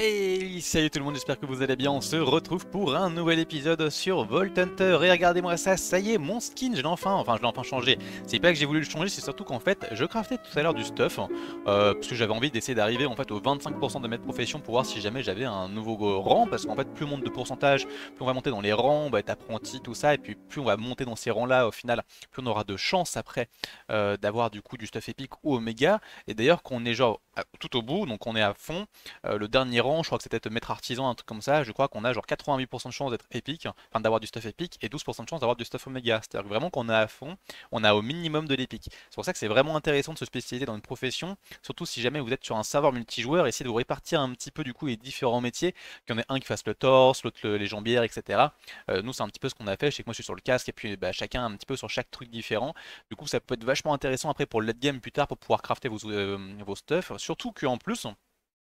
Hey, salut tout le monde, j'espère que vous allez bien. On se retrouve pour un nouvel épisode sur Volt Hunter. Et regardez-moi ça, ça y est, mon skin, je l'ai enfin, enfin, je l'ai enfin changé. C'est pas que j'ai voulu le changer, c'est surtout qu'en fait, je craftais tout à l'heure du stuff, hein. euh, parce que j'avais envie d'essayer d'arriver en fait au 25% de ma profession pour voir si jamais j'avais un nouveau rang, parce qu'en fait, plus on monte de pourcentage, plus on va monter dans les rangs, on va être apprenti, tout ça, et puis plus on va monter dans ces rangs-là, au final, plus on aura de chance après euh, d'avoir du coup du stuff épique ou oméga. Et d'ailleurs, qu'on est genre tout au bout, donc on est à fond. Euh, le dernier rang, je crois que c'était être maître artisan, un truc comme ça. Je crois qu'on a genre 88% de chance d'être épique, enfin d'avoir du stuff épique, et 12% de chance d'avoir du stuff oméga. C'est-à-dire vraiment qu'on est à fond, on a au minimum de l'épique. C'est pour ça que c'est vraiment intéressant de se spécialiser dans une profession, surtout si jamais vous êtes sur un serveur multijoueur, essayez de vous répartir un petit peu du coup les différents métiers, qu'il y en ait un qui fasse le torse, l'autre les jambières, etc. Euh, nous, c'est un petit peu ce qu'on a fait. Je sais que moi je suis sur le casque, et puis bah, chacun un petit peu sur chaque truc différent. Du coup, ça peut être vachement intéressant après pour le late game plus tard pour pouvoir crafter vos, euh, vos stuff Surtout qu'en plus,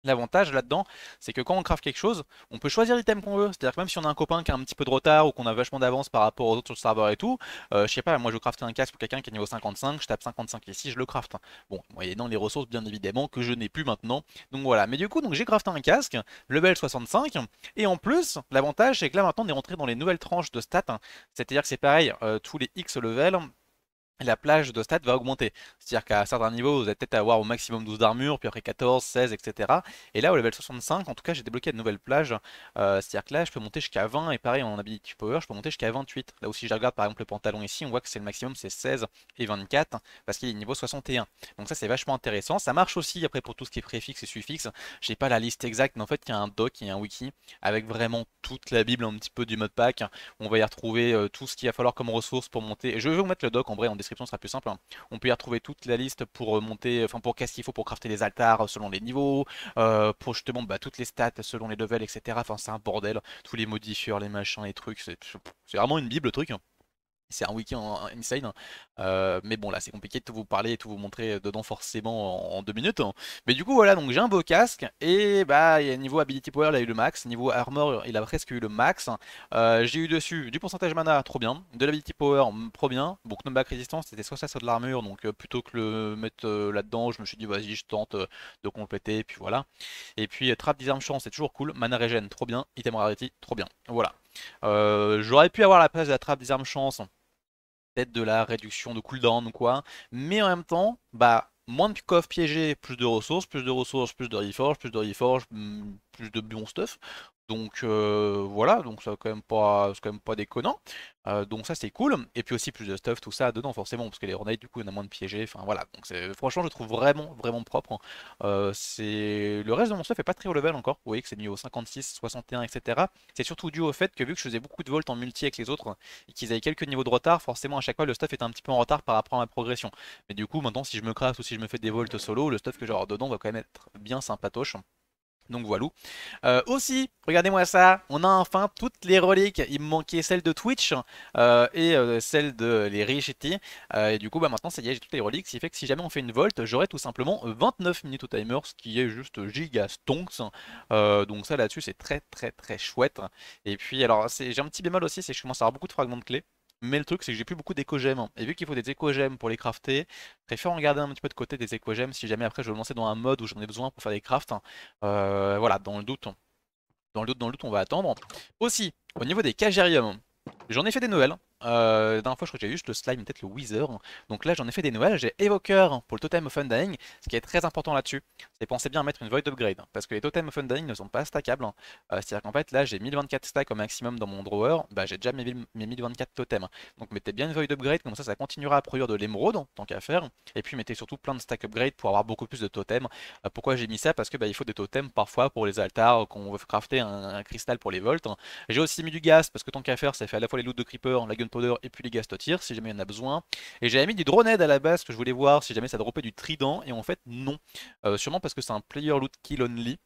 L'avantage là-dedans, c'est que quand on craft quelque chose, on peut choisir l'item qu'on veut. C'est-à-dire que même si on a un copain qui a un petit peu de retard ou qu'on a vachement d'avance par rapport aux autres sur le serveur et tout, euh, je sais pas, moi je crafte un casque pour quelqu'un qui est niveau 55, je tape 55 ici, je le crafte. Bon, moyennant les ressources bien évidemment que je n'ai plus maintenant. Donc voilà, mais du coup, j'ai crafté un casque, level 65, et en plus, l'avantage c'est que là maintenant on est rentré dans les nouvelles tranches de stats. C'est-à-dire que c'est pareil, euh, tous les X levels la plage de stats va augmenter. C'est-à-dire qu'à certains niveaux, vous êtes peut-être avoir au maximum 12 d'armure, puis après 14, 16, etc. Et là, au level 65, en tout cas, j'ai débloqué de nouvelle plage. Euh, c'est-à-dire que là, je peux monter jusqu'à 20, et pareil, en Ability Power, je peux monter jusqu'à 28. Là aussi, je regarde par exemple le pantalon ici, on voit que c'est le maximum, c'est 16 et 24, parce qu'il est niveau 61. Donc ça, c'est vachement intéressant. Ça marche aussi, après, pour tout ce qui est préfixe et suffixe. J'ai pas la liste exacte, mais en fait, il y a un doc, et un wiki, avec vraiment toute la Bible un petit peu du modpack. On va y retrouver euh, tout ce qu'il va falloir comme ressources pour monter. Et je vais vous mettre le doc, en vrai, en description sera plus simple. Hein. On peut y retrouver toute la liste pour euh, monter, enfin pour qu'est-ce qu'il faut pour crafter les altars euh, selon les niveaux, euh, pour justement bah, toutes les stats selon les levels, etc. Enfin c'est un bordel, tous les modifieurs, les machins, les trucs, c'est vraiment une bible le truc. Hein c'est un wiki en, insane. Hein. Euh, mais bon, là, c'est compliqué de tout vous parler et tout vous montrer euh, dedans forcément en, deux minutes. Hein. Mais du coup, voilà, donc j'ai un beau casque. Et bah, niveau Ability Power, il a eu le max. Niveau Armor, il a presque eu le max. Hein. Euh, j'ai eu dessus du pourcentage mana, trop bien. De l'Ability Power, trop bien. Bon, knockback résistance, c'était soit ça, soit de l'armure. Donc plutôt que le mettre là-dedans, je me suis dit, vas-y, je tente de compléter. Et puis voilà. Et puis, Trap armes Chance, c'est toujours cool. Mana Regen, trop bien. Item Rarity, trop bien. Voilà. J'aurais pu avoir la place de la trappe des armes Chance de la réduction de cooldown ou quoi. Mais en même temps, bah moins de coffres piégés, plus de ressources, plus de ressources, plus de reforge, plus de reforge, hmm, plus de bon stuff. Donc euh, voilà, donc c'est quand même pas, quand même pas déconnant. Euh, donc ça c'est cool. Et puis aussi plus de stuff, tout ça dedans forcément, parce que les Hornets du coup on a moins de piégés. Enfin voilà, donc franchement je trouve vraiment vraiment propre. Hein. Euh, c'est le reste de mon stuff est pas très haut level encore. Vous voyez que c'est niveau 56, 61, etc. C'est surtout dû au fait que vu que je faisais beaucoup de volts en multi avec les autres et qu'ils avaient quelques niveaux de retard, forcément à chaque fois le stuff est un petit peu en retard par rapport à ma progression. Mais du coup maintenant si je me crasse ou si je me fais des volts solo, le stuff que j'aurai dedans va quand même être bien sympatoche. Donc voilà. Euh, aussi, regardez-moi ça, on a enfin toutes les reliques. Il me manquait celle de Twitch euh, et euh, celle de les Richity. et du coup, bah, maintenant, ça y est, j'ai toutes les reliques. Ce qui fait que si jamais on fait une volte, j'aurai tout simplement 29 minutes au timer, ce qui est juste giga stonks. donc ça, là-dessus, c'est très très très chouette. Et puis, alors, j'ai un petit bémol aussi, c'est que je commence à avoir beaucoup de fragments de clés. Mais le truc, c'est que j'ai plus beaucoup d'éco-gemmes. Et vu qu'il faut des éco-gemmes pour les crafter, je préfère en garder un petit peu de côté des éco-gemmes si jamais après je vais lancer dans un mode où j'en ai besoin pour faire des crafts. Euh, voilà, dans le doute. Dans le doute, dans le doute, on va attendre. Aussi, au niveau des cagériums, j'en ai fait des nouvelles euh, la dernière fois, je crois que j'ai eu juste le slime, peut-être le Wither. Donc là, j'en ai fait des nouvelles. J'ai Evoker pour le Totem of Undying. Ce qui est très important là-dessus, c'est penser bien à mettre une Void Upgrade. Parce que les Totems of Undying ne sont pas stackables. Euh, c'est-à-dire qu'en fait, là, j'ai 1024 stacks au maximum dans mon drawer. Bah, j'ai déjà mes, 1024 totems. Donc mettez bien une Void Upgrade, comme ça, ça continuera à produire de l'émeraude, tant qu'à faire. Et puis mettez surtout plein de stack upgrade pour avoir beaucoup plus de totems. Euh, pourquoi j'ai mis ça Parce que bah, il faut des totems parfois pour les altars, qu'on veut crafter un, cristal pour les volts. J'ai aussi mis du gas parce que tant qu'à faire, ça fait à la fois les loots de creeper, la gun et puis les Gastotir si jamais il y en a besoin. Et j'avais mis du drone-aide à la base que je voulais voir si jamais ça dropait du Trident, et en fait non. Euh, sûrement parce que c'est un player loot kill only.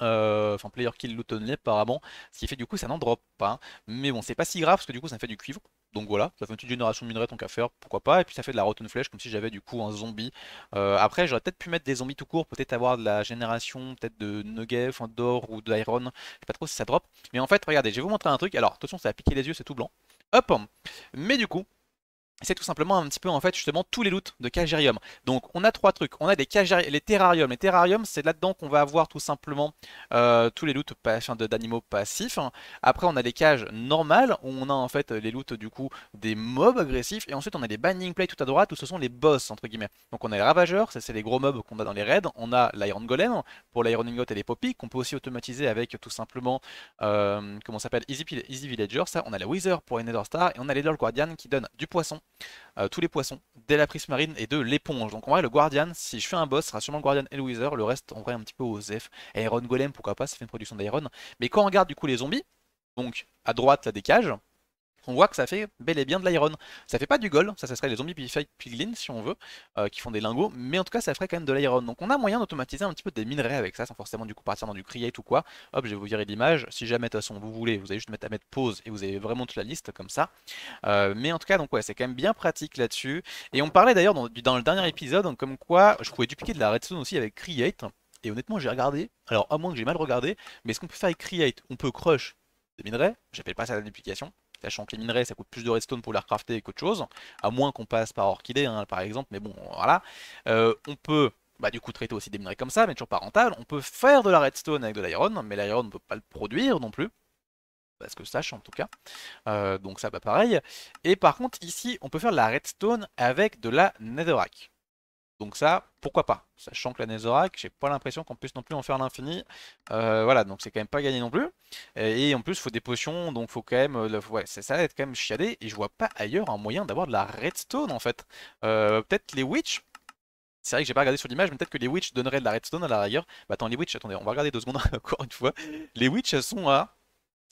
Euh, enfin, player kill loot only apparemment. Ce qui fait du coup ça n'en drop pas. Mais bon, c'est pas si grave parce que du coup ça fait du cuivre. Donc voilà, ça fait une petite génération de minerais tant qu'à faire, pourquoi pas. Et puis ça fait de la rotten flèche comme si j'avais du coup un zombie. Euh, après, j'aurais peut-être pu mettre des zombies tout court, peut-être avoir de la génération, peut-être de nuggets, d'or ou d'iron. Je sais pas trop si ça drop. Mais en fait, regardez, je vais vous montrer un truc. Alors, attention, ça a piqué les yeux, c'est tout blanc hop. Mais du coup, c'est tout simplement un petit peu en fait justement tous les loots de Cagerium. Donc on a trois trucs, on a des les terrariums, les terrariums c'est là-dedans qu'on va avoir tout simplement euh, tous les loots d'animaux passifs. Hein. Après on a des cages normales où on a en fait les loots du coup des mobs agressifs et ensuite on a des banning play tout à droite où ce sont les boss entre guillemets. Donc on a les ravageurs, c'est les gros mobs qu'on a dans les raids, on a l'iron golem pour l'iron ingot et les poppy qu'on peut aussi automatiser avec tout simplement euh, comment s'appelle easy, easy, villager, ça on a la wither pour les nether star et on a les guardian qui donnent du poisson euh, tous les poissons, dès la prise marine et de l'éponge. Donc en vrai, le Guardian, si je fais un boss, sera sûrement Guardian et le le reste en vrai un petit peu aux F. Iron Golem, pourquoi pas, ça fait une production d'Iron. Mais quand on regarde du coup les zombies, donc à droite là des cages, on voit que ça fait bel et bien de l'iron. Ça fait pas du gold, ça, ça serait les zombies piglins si on veut, euh, qui font des lingots, mais en tout cas ça ferait quand même de l'iron. Donc on a moyen d'automatiser un petit peu des minerais avec ça, sans forcément du coup partir dans du create ou quoi. Hop, je vais vous virer l'image, si jamais de toute façon vous voulez, vous allez juste mettre à mettre pause et vous avez vraiment toute la liste comme ça. Euh, mais en tout cas, donc ouais, c'est quand même bien pratique là-dessus. Et on parlait d'ailleurs dans, le dernier épisode, comme quoi je pouvais dupliquer de la redstone aussi avec create. Et honnêtement, j'ai regardé, alors à moins que j'ai mal regardé, mais ce qu'on peut faire avec create, on peut crush des minerais, j'appelle pas ça la duplication, sachant que les minerais ça coûte plus de redstone pour les recrafter qu'autre chose, à moins qu'on passe par orchidée hein, par exemple, mais bon voilà. Euh, on peut bah, du coup traiter aussi des minerais comme ça, mais toujours pas rentable. On peut faire de la redstone avec de l'iron, mais l'iron ne peut pas le produire non plus parce que ça sache en tout cas. Euh, donc ça, va bah, pareil. Et par contre, ici, on peut faire de la redstone avec de la netherrack. Donc ça, pourquoi pas Sachant que la Nezorak, j'ai pas l'impression qu'on puisse non plus en faire l'infini. Euh, voilà, donc c'est quand même pas gagné non plus. Et, en plus, il faut des potions, donc faut quand même... Euh, ouais, ça, va être quand même chiadé. Et je vois pas ailleurs un moyen d'avoir de la redstone, en fait. Euh, peut-être les witch c'est vrai que j'ai pas regardé sur l'image, mais peut-être que les witches donneraient de la redstone à la Bah attends, les witches, attendez, on va regarder deux secondes encore une fois. Les witches, elles sont à...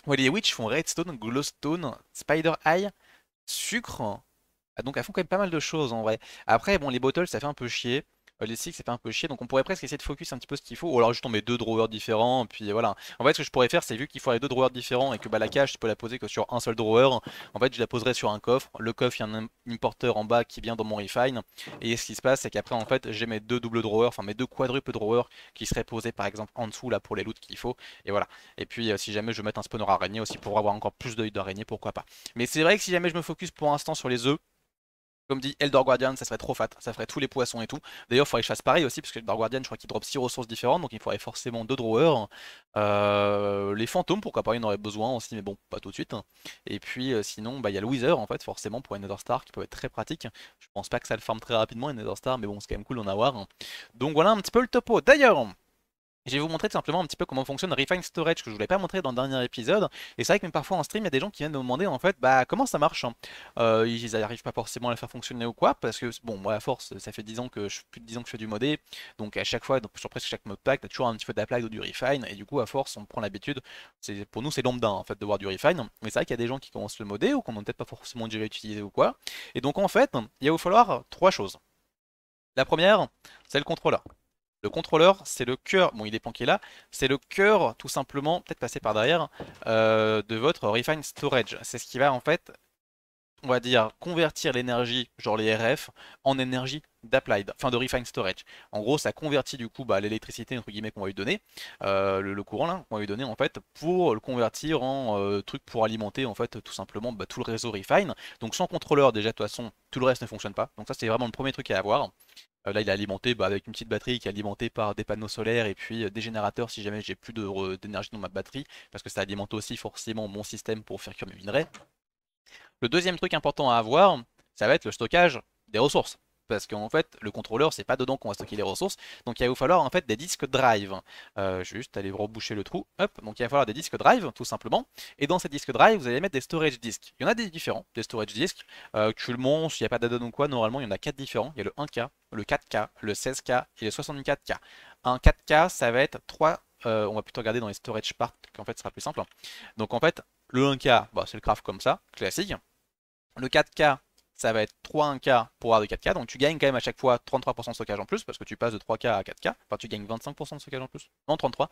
Ouais, les witches font redstone, glowstone, spider eye, sucre, ah, donc elles font quand même pas mal de choses en vrai. Après, bon, les bottles, ça fait un peu chier. Euh, les six, ça fait un peu chier, donc on pourrait presque essayer de focus un petit peu ce qu'il faut, ou alors juste on met deux drawers différents, puis voilà. En fait, ce que je pourrais faire, c'est vu qu'il faut les deux drawers différents et que bah, la cage, tu peux la poser que sur un seul drawer, en fait, je la poserai sur un coffre. Le coffre, il y a un importeur en bas qui vient dans mon refine, et ce qui se passe, c'est qu'après, en fait, j'ai mes deux double drawers, enfin mes deux quadruples drawers qui seraient posés par exemple en dessous là pour les loots qu'il faut, et voilà. Et puis, euh, si jamais je mette un spawner araignée aussi pour avoir encore plus d'œil d'araignée, pourquoi pas. Mais c'est vrai que si jamais je me focus pour l'instant sur les œufs, comme dit Eldor Guardian, ça serait trop fat, ça ferait tous les poissons et tout. D'ailleurs, il faudrait que je pareil aussi, parce que Eldor Guardian, je crois qu'il drop 6 ressources différentes, donc il faudrait forcément 2 drawers. Euh, les fantômes, pourquoi pas, il en aurait besoin aussi, mais bon, pas tout de suite. Hein. Et puis euh, sinon, bah, il y a le Wither, en fait, forcément, pour une Nether Star, qui peut être très pratique. Je pense pas que ça le farme très rapidement, une Nether Star, mais bon, c'est quand même cool d'en avoir. Hein. Donc voilà un petit peu le topo. D'ailleurs, je vais vous montrer tout simplement un petit peu comment fonctionne Refine Storage que je ne voulais pas montrer dans le dernier épisode. Et c'est vrai que même parfois en stream, il y a des gens qui viennent me demander en fait bah, comment ça marche. Hein. Euh, ils n'arrivent pas forcément à la faire fonctionner ou quoi, parce que bon, moi à force, ça fait 10 ans que je, plus de ans que je fais du modé. Donc à chaque fois, sur presque chaque modpack, tu as toujours un petit peu d'applied ou du refine. Et du coup, à force, on prend l'habitude. Pour nous, c'est lambda en fait de voir du refine. Mais c'est vrai qu'il y a des gens qui commencent le modé ou qu'on n'a peut-être pas forcément déjà utilisé ou quoi. Et donc en fait, il va vous falloir trois choses. La première, c'est le contrôleur. Le contrôleur, c'est le cœur, bon il est planqué là, c'est le cœur tout simplement, peut-être passé par derrière, euh, de votre Refine Storage. C'est ce qui va en fait, on va dire, convertir l'énergie, genre les RF, en énergie d'applied, enfin de Refine Storage. En gros, ça convertit du coup bah, l'électricité entre guillemets qu'on va lui donner, euh, le, courant là qu'on va lui donner en fait, pour le convertir en euh, truc pour alimenter en fait tout simplement bah, tout le réseau Refine. Donc sans contrôleur déjà de toute façon, tout le reste ne fonctionne pas. Donc ça c'est vraiment le premier truc à avoir. Euh, là, il est alimenté bah, avec une petite batterie qui est alimentée par des panneaux solaires et puis euh, des générateurs si jamais j'ai plus d'énergie dans ma batterie, parce que ça alimente aussi forcément mon système pour faire cuire mes minerais. Le deuxième truc important à avoir, ça va être le stockage des ressources parce qu'en fait, le contrôleur, c'est pas dedans qu'on va stocker les ressources. Donc il va vous falloir en fait des disques drive. Euh, juste aller reboucher le trou. Hop. Donc il va falloir des disques drive, tout simplement. Et dans ces disques drive, vous allez mettre des storage disques. Il y en a des différents, des storage disques. Euh, s'il n'y a pas d'addon ou quoi, normalement, il y en a 4 différents. Il y a le 1K, le 4K, le 16K et le 64K. Un 4K, ça va être 3... Euh, on va plutôt regarder dans les storage parts, qu'en fait, ce sera plus simple. Donc en fait, le 1K, bah, c'est le craft comme ça, classique. Le 4K, ça va être 3-1K pour avoir de 4K. Donc tu gagnes quand même à chaque fois 33% de stockage en plus, parce que tu passes de 3K à 4K. Enfin, tu gagnes 25% de stockage en plus. Non, 33.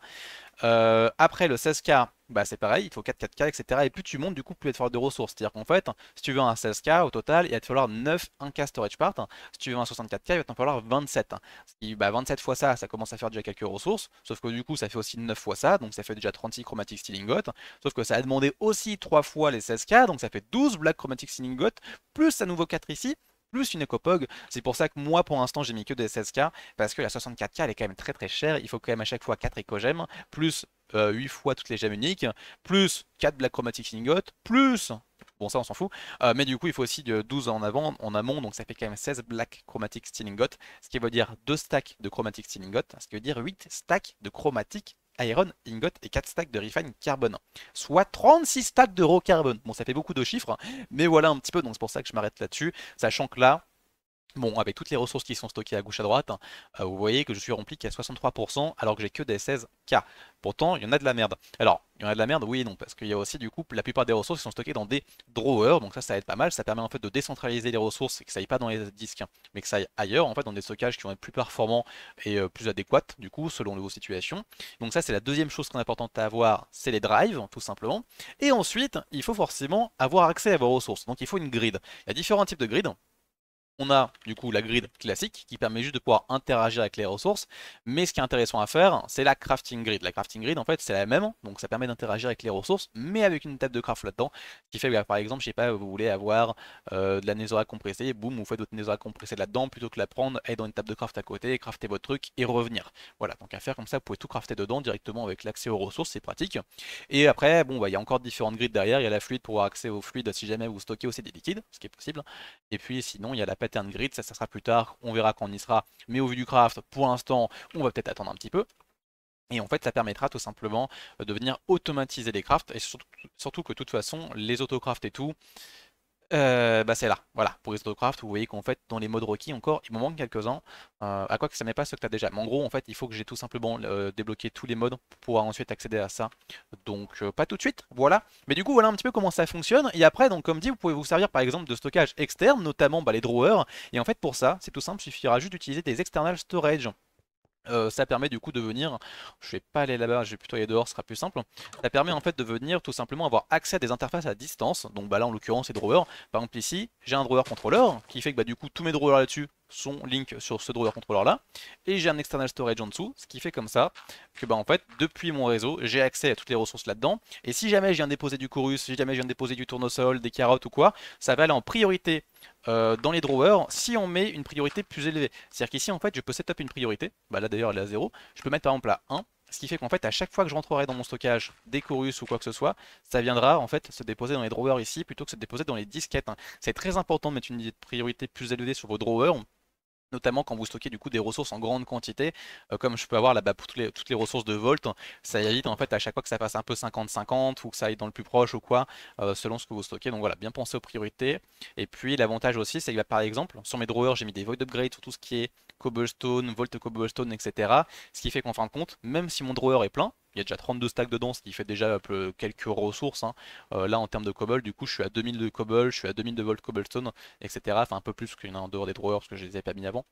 Euh, après le 16K, bah c'est pareil, il faut 4 4K, etc. Et plus tu montes, du coup, plus il va te falloir de ressources. C'est-à-dire qu'en fait, si tu veux un 16K au total, il va te falloir 9 1K storage part. Si tu veux un 64K, il va te falloir 27. Si bah, 27 fois ça, ça commence à faire déjà quelques ressources. Sauf que du coup, ça fait aussi 9 fois ça, donc ça fait déjà 36 Chromatic Stealing Got. Sauf que ça a demandé aussi 3 fois les 16K, donc ça fait 12 Black Chromatic Stealing Got, plus à nouveau 4 ici plus une EcoPog. C'est pour ça que moi, pour l'instant, j'ai mis que des 16K, parce que la 64K, elle est quand même très très chère. Il faut quand même à chaque fois 4 écogèmes, plus euh, huit 8 fois toutes les gemmes uniques, plus 4 Black Chromatic ingots plus... Bon ça on s'en fout, euh, mais du coup il faut aussi de 12 en avant, en amont, donc ça fait quand même 16 Black Chromatic Stealing ce qui veut dire 2 stacks de Chromatic Stealing Got, ce qui veut dire 8 stacks de Chromatic Iron, Ingot et 4 stacks de Refine Carbone, soit 36 stacks d'euro Carbon, Bon ça fait beaucoup de chiffres, hein, mais voilà un petit peu, donc c'est pour ça que je m'arrête là-dessus, sachant que là Bon, avec toutes les ressources qui sont stockées à gauche à droite, hein, euh, vous voyez que je suis rempli qu'à 63% alors que j'ai que des 16K. Pourtant, il y en a de la merde. Alors, il y en a de la merde, oui et non, parce qu'il y a aussi du coup la plupart des ressources qui sont stockées dans des drawers, donc ça, ça va être pas mal. Ça permet en fait de décentraliser les ressources et que ça aille pas dans les disques, hein, mais que ça aille ailleurs, en fait, dans des stockages qui vont être plus performants et euh, plus adéquats, du coup, selon vos situations. Donc ça, c'est la deuxième chose qu'on est importante à avoir, c'est les drives, tout simplement. Et ensuite, il faut forcément avoir accès à vos ressources. Donc il faut une grid. Il y a différents types de grids on a du coup la grid classique qui permet juste de pouvoir interagir avec les ressources. Mais ce qui est intéressant à faire, c'est la crafting grid. La crafting grid, en fait, c'est la même, donc ça permet d'interagir avec les ressources, mais avec une table de craft là-dedans, qui fait, que, par exemple, je sais pas, vous voulez avoir euh, de la Nezora compressée, boum, vous faites votre Nezora compressée là-dedans, plutôt que la prendre, et dans une table de craft à côté, crafter votre truc et revenir. Voilà, donc à faire comme ça, vous pouvez tout crafter dedans directement avec l'accès aux ressources, c'est pratique. Et après, bon, bah, il y a encore différentes grids derrière, il y a la fluide pour avoir accès aux fluides si jamais vous stockez aussi des liquides, ce qui est possible. Et puis sinon, il y a la grid, ça, sera plus tard, on verra quand on y sera. Mais au vu du craft, pour l'instant, on va peut-être attendre un petit peu. Et en fait, ça permettra tout simplement euh, de venir automatiser les crafts, et surtout, surtout que de toute façon, les autocrafts et tout, euh, bah c'est là, voilà, pour les vous voyez qu'en fait, dans les modes requis encore, il me manque quelques-uns, euh, à quoi que ça n'est pas ce que tu as déjà. Mais en gros, en fait, il faut que j'ai tout simplement euh, débloqué tous les modes pour pouvoir ensuite accéder à ça. Donc, pas tout de suite, voilà. Mais du coup, voilà un petit peu comment ça fonctionne. Et après, donc comme dit, vous pouvez vous servir par exemple de stockage externe, notamment bah, les drawers. Et en fait, pour ça, c'est tout simple, il suffira juste d'utiliser des external storage. Euh, ça permet du coup de venir, je vais pas aller là-bas, je vais plutôt aller dehors, ce sera plus simple. Ça permet en fait de venir tout simplement avoir accès à des interfaces à distance. Donc bah là en l'occurrence c'est drawer. Par exemple ici, j'ai un drawer controller qui fait que bah, du coup tous mes drawers là-dessus sont link sur ce drawer controller là. Et j'ai un external storage en dessous, ce qui fait comme ça que bah en fait depuis mon réseau j'ai accès à toutes les ressources là-dedans. Et si jamais je viens déposer du chorus, si jamais je viens déposer du tournesol, des carottes ou quoi, ça va aller en priorité euh, dans les drawers si on met une priorité plus élevée. C'est-à-dire qu'ici, en fait, je peux setup une priorité. Bah, là, d'ailleurs, elle est à 0. Je peux mettre par exemple à 1. Ce qui fait qu'en fait, à chaque fois que je rentrerai dans mon stockage des chorus ou quoi que ce soit, ça viendra en fait se déposer dans les drawers ici plutôt que se déposer dans les disquettes. Hein. C'est très important de mettre une priorité plus élevée sur vos drawers notamment quand vous stockez du coup des ressources en grande quantité, euh, comme je peux avoir là-bas pour toutes les, toutes les ressources de Volt, ça évite en fait à chaque fois que ça passe un peu 50-50 ou que ça aille dans le plus proche ou quoi, euh, selon ce que vous stockez. Donc voilà, bien penser aux priorités. Et puis l'avantage aussi, c'est que bah, par exemple, sur mes drawers, j'ai mis des Void Upgrades sur tout ce qui est cobblestone, volt cobblestone, etc. Ce qui fait qu'en fin de compte, même si mon drawer est plein, il y a déjà 32 stacks dedans, ce qui fait déjà euh, quelques ressources. Hein. Euh, là, en termes de cobble, du coup, je suis à 2000 de cobble, je suis à 2000 de volt cobblestone, etc. Enfin, un peu plus qu'il en hein, en dehors des drawers, parce que je les ai pas mis avant.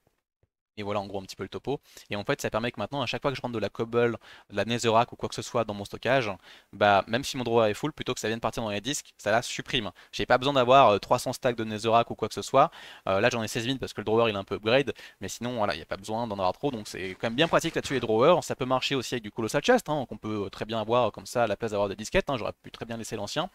Et voilà en gros un petit peu le topo. Et en fait, ça permet que maintenant, à chaque fois que je rentre de la cobble, de la netherrack ou quoi que ce soit dans mon stockage, bah même si mon drawer est full, plutôt que ça vienne partir dans les disques, ça la supprime. J'ai pas besoin d'avoir 300 euh, stacks de netherrack ou quoi que ce soit. Euh, là, j'en ai 16 000 parce que le drawer il est un peu upgrade, mais sinon, voilà, il n'y a pas besoin d'en avoir trop. Donc c'est quand même bien pratique là-dessus les drawers. Ça peut marcher aussi avec du colossal chest, hein, qu'on peut euh, très bien avoir comme ça à la place d'avoir des disquettes. Hein. J'aurais pu très bien laisser l'ancien,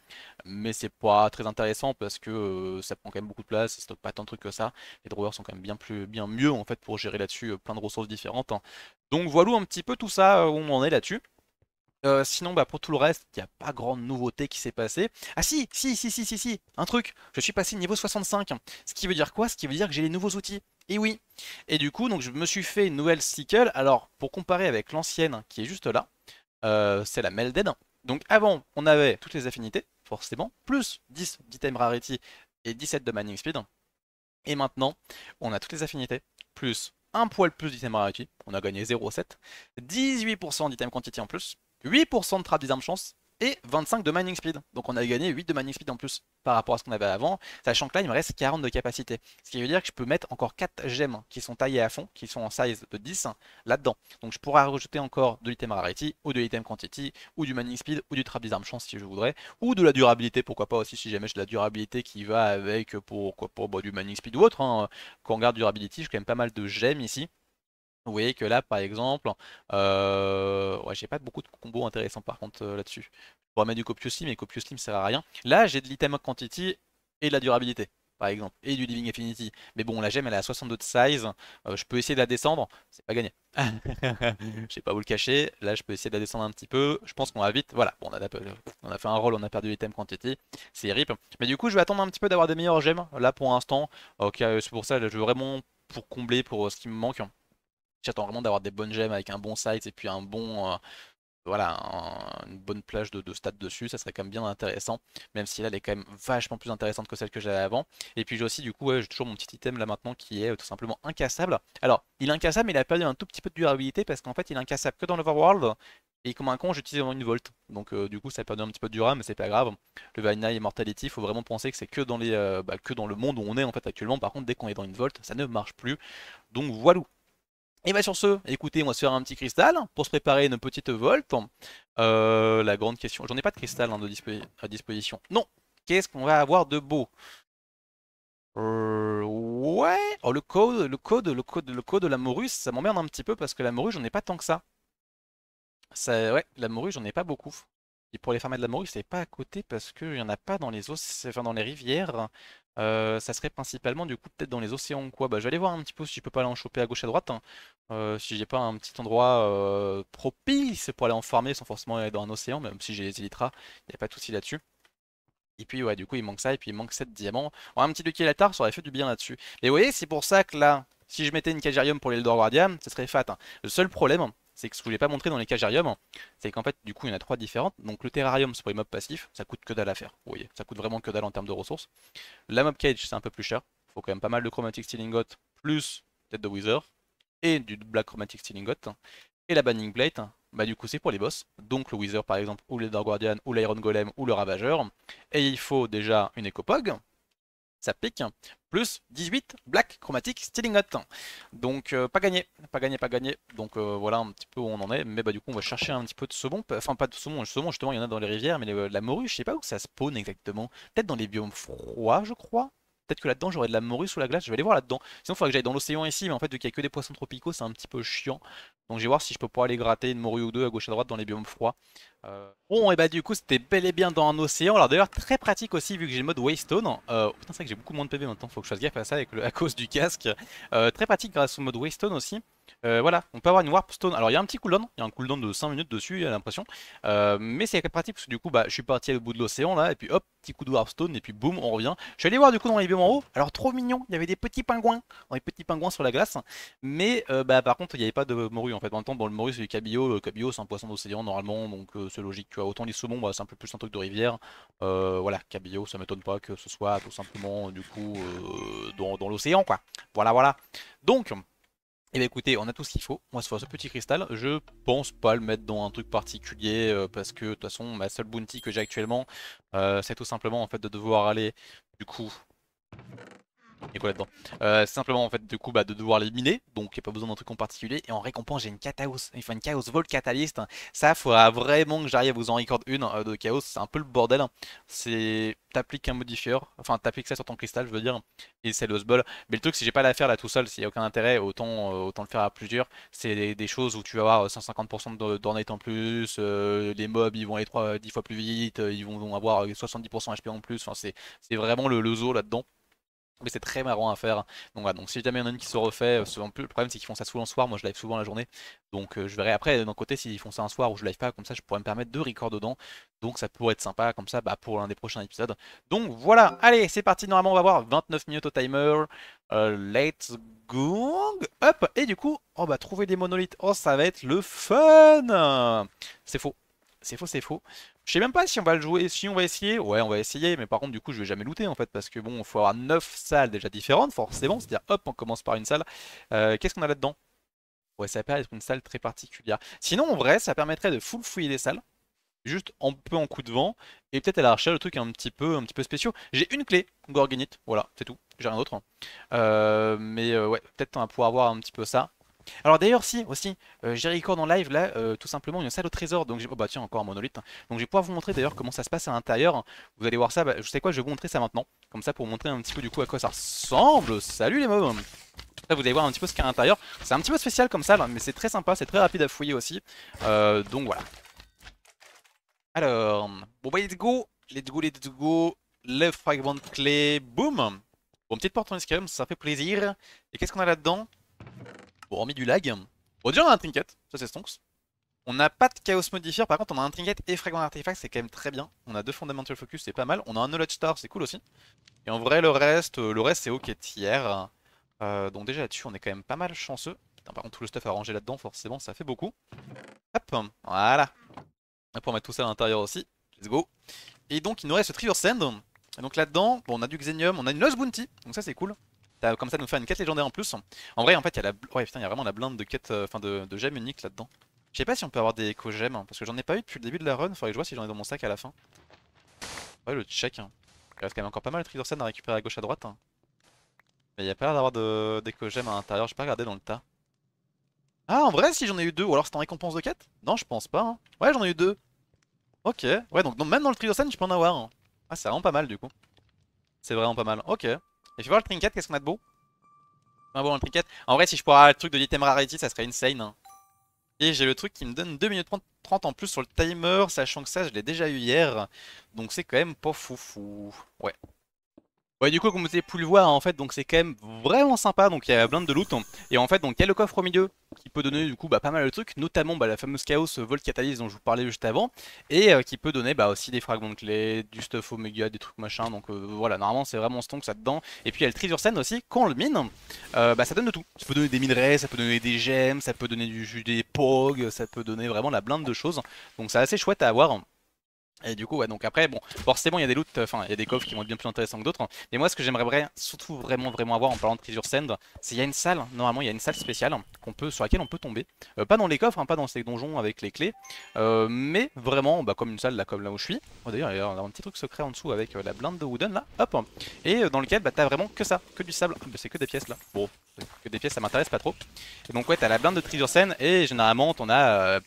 mais c'est pas très intéressant parce que ça prend quand même beaucoup de place, ça stocke pas tant de trucs que ça. Les drawers sont quand même bien plus, bien mieux en fait pour gérer là-dessus euh, plein de ressources différentes. Hein. Donc voilà un petit peu tout ça euh, où on en est là-dessus. Euh, sinon, bah, pour tout le reste, il n'y a pas grande nouveauté qui s'est passée. Ah si, si, si, si, si, un truc, je suis passé niveau 65. Ce qui veut dire quoi Ce qui veut dire que j'ai les nouveaux outils. Et oui. Et du coup, donc je me suis fait une nouvelle cycle. Alors, pour comparer avec l'ancienne qui est juste là, c'est la Melded. Donc avant, on avait toutes les affinités, forcément, plus 10 d'item rarity et 17 de mining speed. Et maintenant, on a toutes les affinités, plus un poil plus d'items rarity, on a gagné 0,7, 18% d'item quantity en plus, 8% de trap de chance, et 25 de mining speed. Donc on a gagné 8 de mining speed en plus par rapport à ce qu'on avait avant, sachant que là il me reste 40 de capacité. Ce qui veut dire que je peux mettre encore 4 gemmes qui sont taillées à fond, qui sont en size de 10 là-dedans. Donc je pourrais rajouter encore de l'item rarity ou de l'item quantity ou du mining speed ou du trap des armes chance si je voudrais, ou de la durabilité, pourquoi pas aussi si jamais j'ai de la durabilité qui va avec pour, quoi, bah, du mining speed ou autre. Hein. Quand on regarde durabilité, j'ai quand même pas mal de gemmes ici. Vous voyez que là, par exemple, euh, ouais, j'ai pas beaucoup de combos intéressants par contre euh, là-dessus. On pourrais mettre du Copious Slim, mais Copious Slim sert à rien. Là, j'ai de l'item quantity et de la durabilité par exemple, et du Living Affinity. Mais bon, la gemme, elle est à 62 de size. Euh, je peux essayer de la descendre. C'est pas gagné. je sais pas vous le cacher. Là, je peux essayer de la descendre un petit peu. Je pense qu'on va vite. Voilà, bon, on, a, on a fait un roll, on a perdu l'item quantity. C'est rip. Mais du coup, je vais attendre un petit peu d'avoir des meilleures gemmes. Là, pour l'instant, c'est pour ça, je veux vraiment pour combler pour ce qui me manque. J'attends vraiment d'avoir des bonnes gemmes avec un bon site et puis un bon. Euh, voilà, une bonne plage de, stats dessus, ça serait quand même bien intéressant, même si là elle est quand même vachement plus intéressante que celle que j'avais avant. Et puis j'ai aussi du coup j'ai toujours mon petit item là maintenant qui est euh, tout simplement incassable. Alors il est incassable mais il a perdu un tout petit peu de durabilité parce qu'en fait il est incassable que dans l'overworld. Et comme un con j'utilise avant une volt. Donc euh, du coup ça a perdu un petit peu de durabilité mais c'est pas grave. Le Vanilla Immortality, il faut vraiment penser que c'est que dans les bah, que dans le monde où on est en fait actuellement. Par contre dès qu'on est dans une volt, ça ne marche plus. Donc voilà. Et bien bah, sur ce, écoutez, on va se faire un petit cristal pour se préparer une petite volte. Euh, la grande question, j'en ai pas de cristal hein, à disposition. Non, qu'est-ce qu'on va avoir de beau euh, ouais. Oh, le code, le code, le code, de la morue, ça m'emmerde un petit peu parce que la morue, j'en ai pas tant que ça. ouais, la morue, j'en ai pas beaucoup. Et pour les fermer de la morue, c'est pas à côté parce qu'il y en a pas dans les eaux, dans les rivières. Euh, ça serait principalement du coup peut-être dans les océans quoi. Bah, je vais aller voir un petit peu si je peux pas aller en choper à gauche à droite. Hein. Euh, si j'ai pas un petit endroit euh, propice pour aller en farmer sans forcément aller dans un océan, même si j'ai les élytras, il a pas de souci là-dessus. Et puis ouais, du coup il manque ça, et puis il manque 7 diamants. un petit lucky latar, ça aurait fait du bien là-dessus. et vous voyez, c'est pour ça que là, si je mettais une Cagerium pour l'Eldor Guardian, ça serait fat. Hein. Le seul problème, c'est que ce que je voulais pas montrer dans les cagariums, c'est qu'en fait, du coup, il y en a trois différentes. Donc le terrarium, c'est pour les mobs passifs, ça coûte que dalle à faire. Vous voyez, ça coûte vraiment que dalle en termes de ressources. La mob cage, c'est un peu plus cher. Il Faut quand même pas mal de chromatic stealing plus peut-être de wither, et du black chromatic stealing Et la banning plate, bah du coup c'est pour les boss, donc le Wither par exemple, ou le Dark Guardian, ou l'Iron Golem, ou le Ravageur. Et il faut déjà une Ecopog, ça pique. Plus 18, black, chromatique, stealing hot. Donc euh, pas gagné, pas gagné, pas gagné. Donc euh, voilà un petit peu où on en est. Mais bah du coup on va chercher un petit peu de saumon. Enfin pas de saumon, saumon justement il y en a dans les rivières. Mais euh, la morue je sais pas où ça spawn exactement. Peut-être dans les biomes froids je crois. Peut-être que là-dedans j'aurai de la morue sous la glace, je vais aller voir là-dedans. Sinon il faudrait que j'aille dans l'océan ici, mais en fait vu qu'il y a que des poissons tropicaux c'est un petit peu chiant. Donc je vais voir si je peux pouvoir aller gratter une morue ou deux à gauche à droite dans les biomes froids. Euh, bon, et bah du coup, c'était bel et bien dans un océan. Alors d'ailleurs, très pratique aussi, vu que j'ai le mode Waystone. Euh, oh, putain, c'est vrai que j'ai beaucoup moins de PV maintenant, faut que je fasse gaffe à ça avec le, à cause du casque. Euh, très pratique grâce au mode Waystone aussi. Euh, voilà, on peut avoir une Warpstone. Alors il y a un petit cooldown, il y a un cooldown de 5 minutes dessus, à l'impression. mais c'est pratique parce que du coup, bah, je suis parti au bout de l'océan là, et puis hop, petit coup de Warpstone, et puis boum, on revient. Je suis allé voir du coup dans les biomes en haut. Alors trop mignon, il y avait des petits pingouins, des petits pingouins sur la glace. Mais bah, par contre, il n'y avait pas de morue en fait. En même temps, bon, le morue c'est du cabillaud, c'est un poisson d'océan normalement, donc logique. Tu vois, autant les saumons, bah, c'est un peu plus un truc de rivière. Euh, voilà, cabillaud, ça m'étonne pas que ce soit tout simplement euh, du coup euh, dans, l'océan, quoi. Voilà, voilà. Donc, et eh bien écoutez, on a tout ce qu'il faut. On va se faire ce petit cristal. Je pense pas le mettre dans un truc particulier parce que de toute façon, ma seule bounty que j'ai actuellement, c'est tout simplement en fait de devoir aller du coup et dedans euh, Simplement, en fait, du coup, bah, de devoir les miner, donc il n'y a pas besoin d'un truc en particulier. Et en récompense, j'ai une, chaos, il faut une Chaos vol Catalyst. Ça, faudra vraiment que j'arrive à vous en record une euh, de Chaos. C'est un peu le bordel. C'est. T'appliques un modifier, enfin, t'appliques ça sur ton cristal, je veux dire, et c'est le Mais le truc, si j'ai pas l'affaire la faire là tout seul, s'il n'y a aucun intérêt, autant, euh, autant le faire à plusieurs. C'est des, choses où tu vas avoir 150% d'ornate en plus, les mobs, ils vont aller 3, 10 fois plus vite, ils vont, avoir 70% HP en plus. Enfin, c'est vraiment le, le zoo là-dedans. Mais c'est très marrant à faire. Donc voilà, donc si jamais il y en a une qui se refait, euh, souvent, le problème c'est qu'ils font ça souvent le soir, moi je live souvent la journée. Donc euh, je verrai après d'un côté s'ils font ça un soir ou je live pas, comme ça je pourrais me permettre de record dedans. Donc ça pourrait être sympa comme ça bah, pour l'un des prochains épisodes. Donc voilà, allez c'est parti, normalement on va voir 29 minutes au timer. Euh, let's go Hop Et du coup, on oh, va bah, trouver des monolithes. Oh ça va être le fun C'est faux. C'est faux, c'est faux. Je sais même pas si on va le jouer, si on va essayer. Ouais, on va essayer, mais par contre, du coup, je vais jamais looter en fait, parce que bon, il faut avoir 9 salles déjà différentes, forcément. C'est-à-dire, hop, on commence par une salle. Euh, qu'est-ce qu'on a là-dedans Ouais, ça peut être une salle très particulière. Sinon, en vrai, ça permettrait de full fouiller les salles, juste un peu en coup de vent, et peut-être à la recherche de trucs un petit peu, un petit peu spéciaux. J'ai une clé, Gorgonite, voilà, c'est tout. J'ai rien d'autre. Hein. Euh, mais euh, ouais, peut-être on va pouvoir avoir un petit peu ça. Alors d'ailleurs si aussi euh, j'ai record en live là euh, tout simplement une salle au trésor donc oh bah tiens encore un monolithe hein. donc je vais pouvoir vous montrer d'ailleurs comment ça se passe à l'intérieur vous allez voir ça bah, je sais quoi je vais vous montrer ça maintenant comme ça pour montrer un petit peu du coup à quoi ça ressemble salut les mobs Là, vous allez voir un petit peu ce qu'il y a à l'intérieur c'est un petit peu spécial comme ça mais c'est très sympa c'est très rapide à fouiller aussi euh, donc voilà alors bon bah let's go let's go let's go le fragment de clé boum bon petite porte en escalier ça fait plaisir et qu'est-ce qu'on a là-dedans hormis du lag. Bon, on a un trinket, ça c'est Stonks. On n'a pas de Chaos Modifier, par contre, on a un trinket et Fragment Artifact, c'est quand même très bien. On a deux Fundamental Focus, c'est pas mal. On a un Knowledge Star, c'est cool aussi. Et en vrai, le reste, euh, le reste c'est ok tiers. Euh, donc, déjà là-dessus, on est quand même pas mal chanceux. par contre, tout le stuff à ranger là-dedans, forcément, ça fait beaucoup. Hop, voilà. On va mettre tout ça à l'intérieur aussi. Let's go. Et donc, il nous reste le Trigger Send. Et donc là-dedans, bon, on a du Xenium, on a une Lost Bounty, donc ça c'est cool comme ça nous fait une quête légendaire en plus. En vrai, en fait, il y, a la... ouais, vraiment la blinde de quête, euh, enfin de, gemmes uniques là-dedans. Je sais pas si on peut avoir des éco gemmes, hein, parce que j'en ai pas eu depuis le début de la run. Faudrait que je vois si j'en ai dans mon sac à la fin. Ouais, le check. Hein. Il reste quand même encore pas mal de à récupérer à gauche à droite. Hein. Mais il y a pas l'air d'avoir d'éco de... gemmes à l'intérieur. J'ai pas regardé dans le tas. Ah, en vrai, si j'en ai eu deux, ou alors c'est en récompense de quête Non, je pense pas. Hein. Ouais, j'en ai eu deux. Ok. Ouais, donc, même dans le scène, je peux en avoir. Ah, c'est vraiment pas mal du coup. C'est vraiment pas mal. Ok. Et je vais voir le trinket, qu'est-ce qu'on a de beau En vrai, si je pourrais avoir le truc de l'item rarity, ça serait insane. Hein. Et j'ai le truc qui me donne 2 minutes 30 en plus sur le timer, sachant que ça, je l'ai déjà eu hier. Donc c'est quand même pas foufou. Ouais. Ouais, du coup, comme vous avez pu le voir, en fait, donc c'est quand même vraiment sympa. Donc il y a plein de loot. Et en fait, donc il y a le coffre au milieu qui peut donner du coup bah, pas mal de trucs, notamment bah, la fameuse chaos vol catalyse dont je vous parlais juste avant, et euh, qui peut donner bah, aussi des fragments de clés, du stuff Omega, des trucs machin. Donc euh, voilà, normalement c'est vraiment stonk ça dedans. Et puis il y a le treasure sand aussi, quand on le mine, euh, bah, ça donne de tout. Ça peut donner des minerais, ça peut donner des gemmes, ça peut donner du jus des pogs, ça peut donner vraiment la blinde de choses. Donc c'est assez chouette à avoir. Et du coup, ouais, donc après, bon, forcément, il y a des loots, euh, enfin, il y a des coffres qui vont être bien plus intéressants que d'autres. Mais moi, ce que j'aimerais surtout vraiment, vraiment avoir en parlant de Treasure Send, c'est il y a une salle, normalement, il y a une salle spéciale qu'on peut, sur laquelle on peut tomber. Euh, pas dans les coffres, hein, pas dans ces donjons avec les clés, euh, mais vraiment, bah, comme une salle là, comme là où je suis. Oh, d'ailleurs, il y a un petit truc secret en dessous avec la blinde de Wooden là, hop. Et dans lequel, bah, t'as vraiment que ça, que du sable. Ah, bah, c'est que des pièces là. Bon, que des pièces, ça m'intéresse pas trop. Et donc, ouais, t'as la blinde de Treasure Send et généralement, t'en as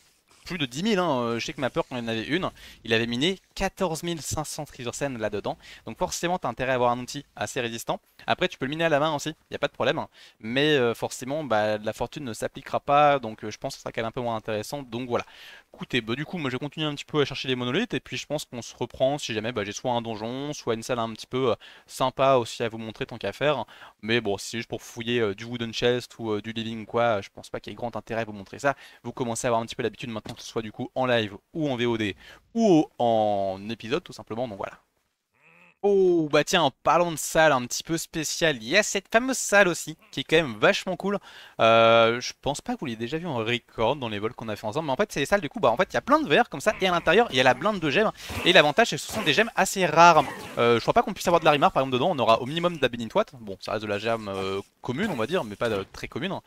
plus de 10 000. Hein. Je euh, sais que ma peur, quand il en avait une, il avait miné 14 500 treasure là-dedans. Donc forcément, tu as intérêt à avoir un outil assez résistant. Après, tu peux le miner à la main aussi, il n'y a pas de problème. Mais euh, forcément, bah, la fortune ne s'appliquera pas, donc euh, je pense que ça sera quand même un peu moins intéressant. Donc voilà, écoutez, bah, du coup, moi je vais continuer un petit peu à chercher des monolithes, et puis je pense qu'on se reprend si jamais bah, j'ai soit un donjon, soit une salle un petit peu euh, sympa aussi à vous montrer tant qu'à faire. Mais bon, si c'est juste pour fouiller euh, du wooden chest ou euh, du living, quoi, je pense pas qu'il y ait grand intérêt à vous montrer ça. Vous commencez à avoir un petit peu l'habitude maintenant, que ce soit du coup en live ou en VOD ou en épisode tout simplement, donc voilà. Oh, bah tiens, en parlant de salle un petit peu spéciale, il y a cette fameuse salle aussi, qui est quand même vachement cool. Euh, je pense pas que vous l'ayez déjà vu en record dans les vols qu'on a fait ensemble, mais en fait, c'est les salles, du coup, bah en fait, il y a plein de verres comme ça, et à l'intérieur, il y a la blinde de gemmes. Et l'avantage, c'est que ce sont des gemmes assez rares. Euh, je crois pas qu'on puisse avoir de la rimar, par exemple, dedans, on aura au minimum de la Bon, ça reste de la gemme euh, commune, on va dire, mais pas très commune.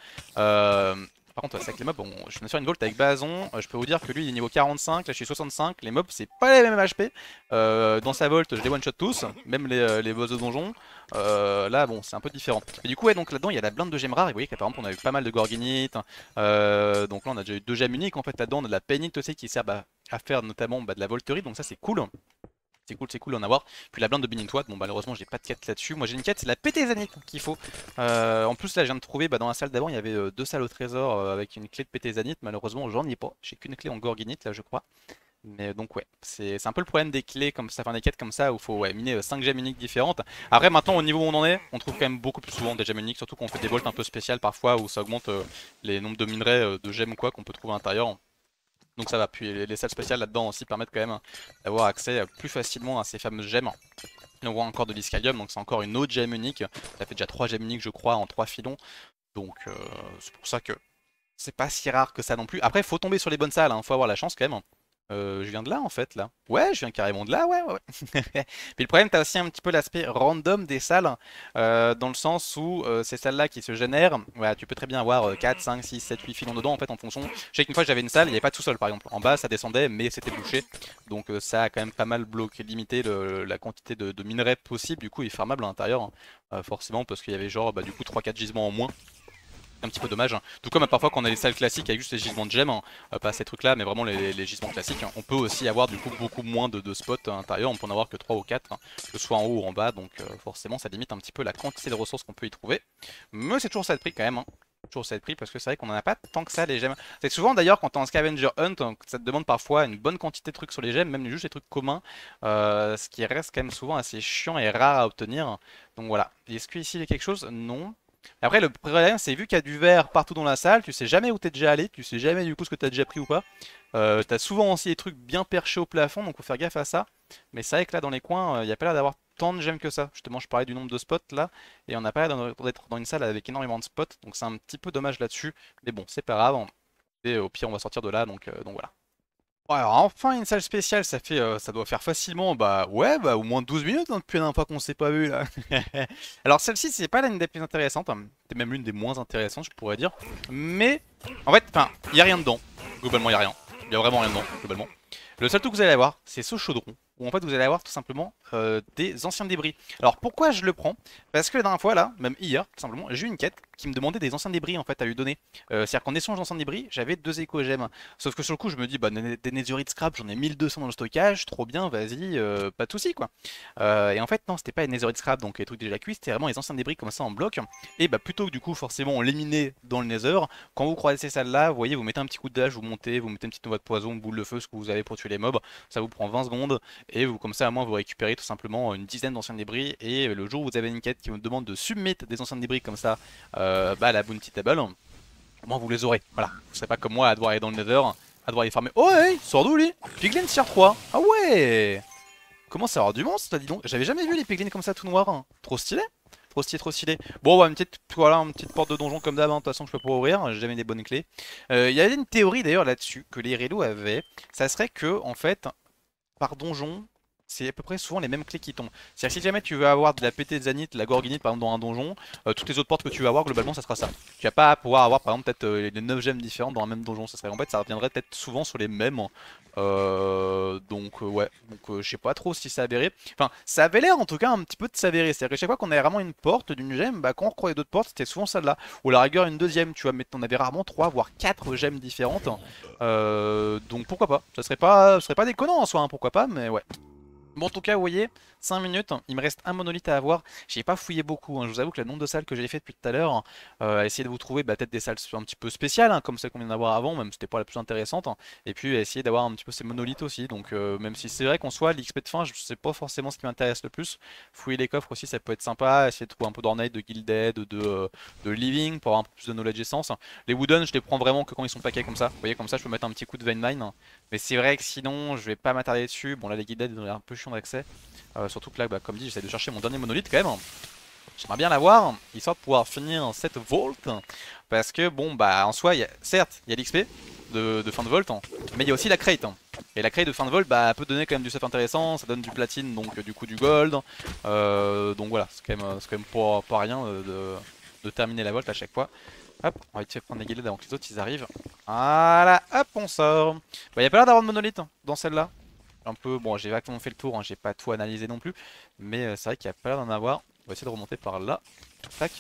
Par contre, c'est que les mobs, bon, je suis sur une vault avec Bazon, euh, je peux vous dire que lui il est niveau 45, là je suis 65, les mobs c'est pas les mêmes HP. Euh, dans sa vault, je les one-shot tous, même les, euh, les, boss de donjon. là bon, c'est un peu différent. Et du coup, ouais, donc là-dedans il y a la blinde de gemmes rares, et vous voyez qu'apparemment on a eu pas mal de Gorginite, donc là on a déjà eu deux gemmes uniques en fait, là-dedans on a de la Pénite aussi qui sert à faire notamment bah, de la volterie, donc ça c'est cool. C'est cool, c'est cool d'en avoir. Puis la blinde de Toad, bon malheureusement j'ai pas de quête là-dessus. Moi j'ai une quête, c'est la pétésanite qu'il faut. Euh, en plus là je viens de trouver, bah, dans la salle d'avant il y avait euh, deux salles au trésor euh, avec une clé de pétésanite. Malheureusement j'en ai pas, j'ai qu'une clé en gorginite là je crois. Mais donc ouais, c'est un peu le problème des clés comme ça, faire des quêtes comme ça où faut miner 5 gemmes uniques différentes. Après maintenant au niveau où on en est, on trouve quand même beaucoup plus souvent des gemmes uniques, surtout qu'on fait des bolts un peu spéciales parfois où ça augmente les nombres de minerais de gemmes quoi qu'on peut trouver à l'intérieur. Donc ça va. Puis les salles spéciales là-dedans aussi permettent quand même hein, d'avoir accès euh, plus facilement à ces fameuses gemmes. on voit encore de l'iscalium, donc c'est encore une autre gemme unique. Ça fait déjà 3 gemmes uniques, je crois, en 3 filons. Donc euh, c'est pour ça que c'est pas si rare que ça non plus. Après, faut tomber sur les bonnes salles, hein. faut avoir la chance quand même. Hein. Euh, je viens de là en fait là. Ouais, je viens carrément de là, ouais, ouais, Puis le problème, t'as aussi un petit peu l'aspect random des salles, euh, dans le sens où euh, ces salles-là qui se génèrent, ouais, tu peux très bien avoir 4, 5, 6, 7, 8 filons dedans en fait en fonction. Je sais qu'une fois j'avais une salle, il n'y avait pas tout seul par exemple. En bas ça descendait mais c'était bouché. Donc ça a quand même pas mal bloqué, limité la quantité de, minerais possible, du coup et farmable à l'intérieur, hein. forcément parce qu'il y avait genre bah, du coup 3-4 gisements en moins un petit peu dommage. Hein. Tout comme parfois quand on a les salles classiques avec juste les gisements de gemmes, hein. euh, pas ces trucs là, mais vraiment les, gisements classiques, hein. on peut aussi avoir du coup beaucoup moins de, spots à l'intérieur, on peut en avoir que 3 ou 4, que ce soit en haut ou en bas, donc euh, forcément ça limite un petit peu la quantité de ressources qu'on peut y trouver. Mais c'est toujours ça de prix quand même, toujours ça prix parce que c'est vrai qu'on en a pas tant que ça les gemmes. C'est souvent d'ailleurs quand t'es en scavenger hunt, ça te demande parfois une bonne quantité de trucs sur les gemmes, même juste des trucs communs, euh, ce qui reste quand même souvent assez chiant et rare à obtenir. Donc voilà. Est-ce qu'ici il y a quelque chose Non. Après, le problème, c'est vu qu'il y a du verre partout dans la salle, tu sais jamais où t'es déjà allé, tu sais jamais du coup ce que t'as déjà pris ou pas. Euh, t'as souvent aussi des trucs bien perchés au plafond, donc faut faire gaffe à ça. Mais c'est vrai que là, dans les coins, il euh, n'y a pas l'air d'avoir tant de gemmes que ça. Justement, je parlais du nombre de spots là, et on n'a pas l'air d'être dans une salle avec énormément de spots, donc c'est un petit peu dommage là-dessus. Mais bon, c'est pas grave, et au pire, on va sortir de là, donc, euh, donc voilà alors enfin une salle spéciale, ça fait, euh, ça doit faire facilement, bah ouais, bah au moins 12 minutes hein, depuis la dernière fois qu'on s'est pas vu là. Alors celle-ci c'est pas l'une des plus intéressantes, hein. c'est même l'une des moins intéressantes je pourrais dire, mais en fait, enfin, y a rien dedans, globalement il y a rien, il y a vraiment rien dedans, globalement. Le seul truc que vous allez avoir, c'est ce chaudron, où en fait vous allez avoir tout simplement euh, des anciens débris. Alors pourquoi je le prends Parce que la dernière fois là, même hier tout simplement, j'ai eu une quête qui me demandait des anciens débris en fait à lui donner. Euh, c'est-à-dire qu'en échange d'anciens débris, j'avais deux éco-gemmes. Sauf que sur le coup je me dis, bah des Netherite Scrap, j'en ai 1200 dans le stockage, trop bien, vas-y, euh, pas de soucis quoi. et en fait non, c'était pas des Netherite Scrap, donc les trucs déjà cuits, c'était vraiment les anciens débris comme ça en bloc. Et bah plutôt que du coup forcément on l'éminer dans le Nether, quand vous croisez celle là, vous voyez, vous mettez un petit coup de dash, vous montez, vous mettez une petite noix de poison, boule de feu, ce que vous avez pour tuer les mobs, ça vous prend 20 secondes et vous comme ça à moins vous récupérez tout simplement euh, une dizaine d'anciens débris et euh, le jour où vous avez une quête qui vous demande de submettre des anciens débris comme ça euh, bah, à la bounty table, au moins vous les aurez. Voilà, vous serez pas comme moi à devoir aller dans le nether, à devoir aller farmer. Oh hey, sort d'où lui Piglin tier 3 Ah ouais Comment ça avoir du monstre, dis donc J'avais jamais vu les piglins comme ça tout noir. Hein. Trop stylé Trop stylé, trop stylé. Bon, ouais, une petite, voilà, une petite porte de donjon comme d'hab, hein. de toute façon, je peux pas ouvrir, j'ai jamais des bonnes clés. Il y avait une théorie d'ailleurs là-dessus que les relous avaient. Ça serait que, en fait, par donjon c'est à peu près souvent les mêmes clés qui tombent. C'est-à-dire si jamais tu veux avoir de la pété de zanite, la gorgonite par exemple dans un donjon, euh, toutes les autres portes que tu vas avoir globalement ça sera ça. Tu vas pas pouvoir avoir par exemple peut-être euh, les 9 gemmes différentes dans un même donjon, ça serait en fait ça reviendrait peut-être souvent sur les mêmes. Hein. Euh, donc ouais, donc je sais pas trop si ça avéré. Enfin, ça avait l'air en tout cas un petit peu de s'avérer. C'est-à-dire que chaque fois qu'on avait vraiment une porte d'une gemme, bah quand on recroyait d'autres portes, c'était souvent celle-là. Ou la rigueur une deuxième, tu vois, mais on avait rarement 3 voire 4 gemmes différentes. Hein. donc pourquoi pas Ça serait pas, serait pas déconnant en soi, hein, pourquoi pas, mais ouais. Bon, en tout cas, vous voyez, 5 minutes, il me reste un monolithe à avoir. J'ai pas fouillé beaucoup, hein. je vous avoue que le nombre de salles que j'ai fait depuis tout à l'heure, euh, essayer de vous trouver bah, peut-être des salles un petit peu spéciales, hein, comme celles qu'on vient d'avoir avant, même si c'était pas la plus intéressante. Hein. Et puis essayer d'avoir un petit peu ces monolithes aussi. Donc, euh, même si c'est vrai qu'on soit l'XP de fin, je sais pas forcément ce qui m'intéresse le plus. Fouiller les coffres aussi, ça peut être sympa. Essayer de trouver un peu d'ornate, de Gilded, de, de, euh, de, Living, pour avoir un peu plus de knowledge essence. Les Wooden, je les prends vraiment que quand ils sont paquets comme ça. Vous voyez, comme ça, je peux mettre un petit coup de Vein Mine. Mais c'est vrai que sinon, je vais pas m'attarder dessus. Bon, là, les ont ont un peu chiant d'accès. Euh, surtout que là, bah, comme dit, j'essaie de chercher mon dernier monolithe quand même. J'aimerais bien l'avoir, histoire de pouvoir finir cette Vault. Parce que, bon, bah, en soi, certes, il y a l'XP de, fin de Vault, hein. mais il y a aussi la crate. Hein. Et la crate de fin de Vault bah, peut donner quand même du stuff intéressant. Ça donne du platine, donc du coup du gold. Euh, donc voilà, c'est quand même, euh, quand même pas, pas rien de, de terminer la Vault à chaque fois. Hop, on va essayer de prendre les guillemets avant que les autres ils arrivent. Voilà, hop, on sort. Bah, y'a a pas l'air d'avoir de monolithe hein, dans celle-là. Un peu, bon, j'ai vaguement fait le tour, hein, j'ai pas tout analysé non plus. Mais euh, c'est vrai qu'il y a pas l'air d'en avoir. On va essayer de remonter par là. Tac.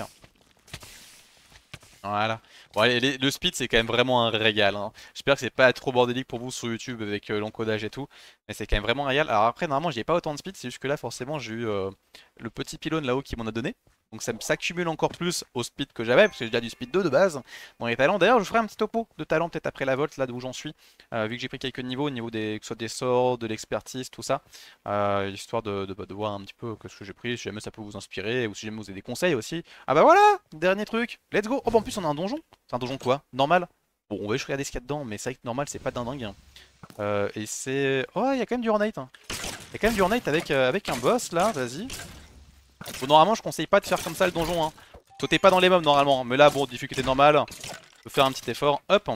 Voilà. Bon, allez, le speed c'est quand même vraiment un régal. Hein. J'espère que c'est pas trop bordélique pour vous sur YouTube avec euh, l'encodage et tout. Mais c'est quand même vraiment un régal. Alors après, normalement, j'ai pas autant de speed. C'est juste que là, forcément, j'ai eu euh, le petit pylône là-haut qui m'en a donné. Donc ça s'accumule encore plus au speed que j'avais, parce que j'ai déjà du speed 2 de base dans les talents. D'ailleurs, je ferai un petit topo de talent peut-être après la volte, là d'où j'en suis, euh, vu que j'ai pris quelques niveaux au niveau des, que ce soit des sorts, de l'expertise, tout ça, euh, histoire bah, de, voir un petit peu ce que j'ai pris, si jamais ça peut vous inspirer, ou si jamais vous avez des conseils aussi. Ah bah voilà, dernier truc, let's go Oh bah en plus on a un donjon C'est un donjon quoi Normal Bon, on va juste regarder ce qu'il y a dedans, mais ça être normal, c'est pas dingue. Hein. Euh, et c'est... Oh, il y a quand même du Hornite hein. Il y a quand même du Hornite avec, avec un boss, là, vas-y normalement, je conseille pas de faire comme ça le donjon. Hein. t'es pas dans les mobs normalement, hein. mais là, bon, difficulté normale. Faut faire un petit effort. Hop.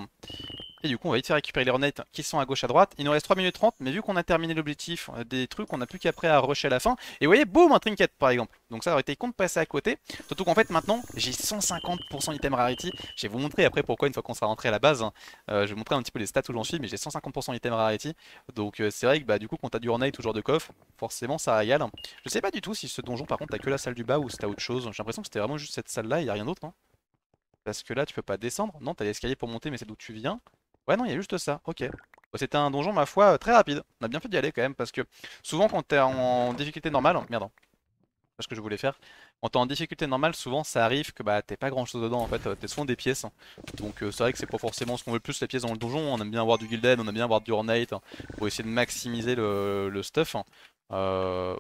Et du coup, on va vite faire récupérer les ornates qui sont à gauche à droite. Il nous reste 3 minutes 30, mais vu qu'on a terminé l'objectif euh, des trucs, on n'a plus qu'après à rusher à la fin. Et vous voyez, boum, un trinket par exemple. Donc ça aurait été con de passer à côté. Surtout qu'en fait, maintenant, j'ai 150% item rarity. Je vais vous montrer après pourquoi, une fois qu'on sera rentré à la base. Hein. Euh, je vais vous montrer un petit peu les stats où j'en suis, mais j'ai 150% item rarity. Donc euh, c'est vrai que bah, du coup, quand t'as du ornate ou genre de coffre, forcément ça régale. Je sais pas du tout si ce donjon, par contre, t'as que la salle du bas ou si t'as autre chose. J'ai l'impression que c'était vraiment juste cette salle-là, il n'y a rien d'autre. Hein. Parce que là, tu peux pas descendre. Non, t'as l'escalier pour monter, mais c'est d'où tu viens. Ouais, non, il y a juste ça, ok. Bah, c'était un donjon, ma foi, euh, très rapide. On a bien fait d'y aller quand même, parce que souvent quand t'es en difficulté normale... Merde, c'est ce que je voulais faire. Quand t'es en difficulté normale, souvent ça arrive que bah t'es pas grand chose dedans en fait, euh, t'es souvent des pièces. Donc euh, c'est vrai que c'est pas forcément ce qu'on veut le plus les pièces dans le donjon, on aime bien avoir du gilded, on aime bien avoir du ornate, hein, pour essayer de maximiser le, stuff. Hein. Euh...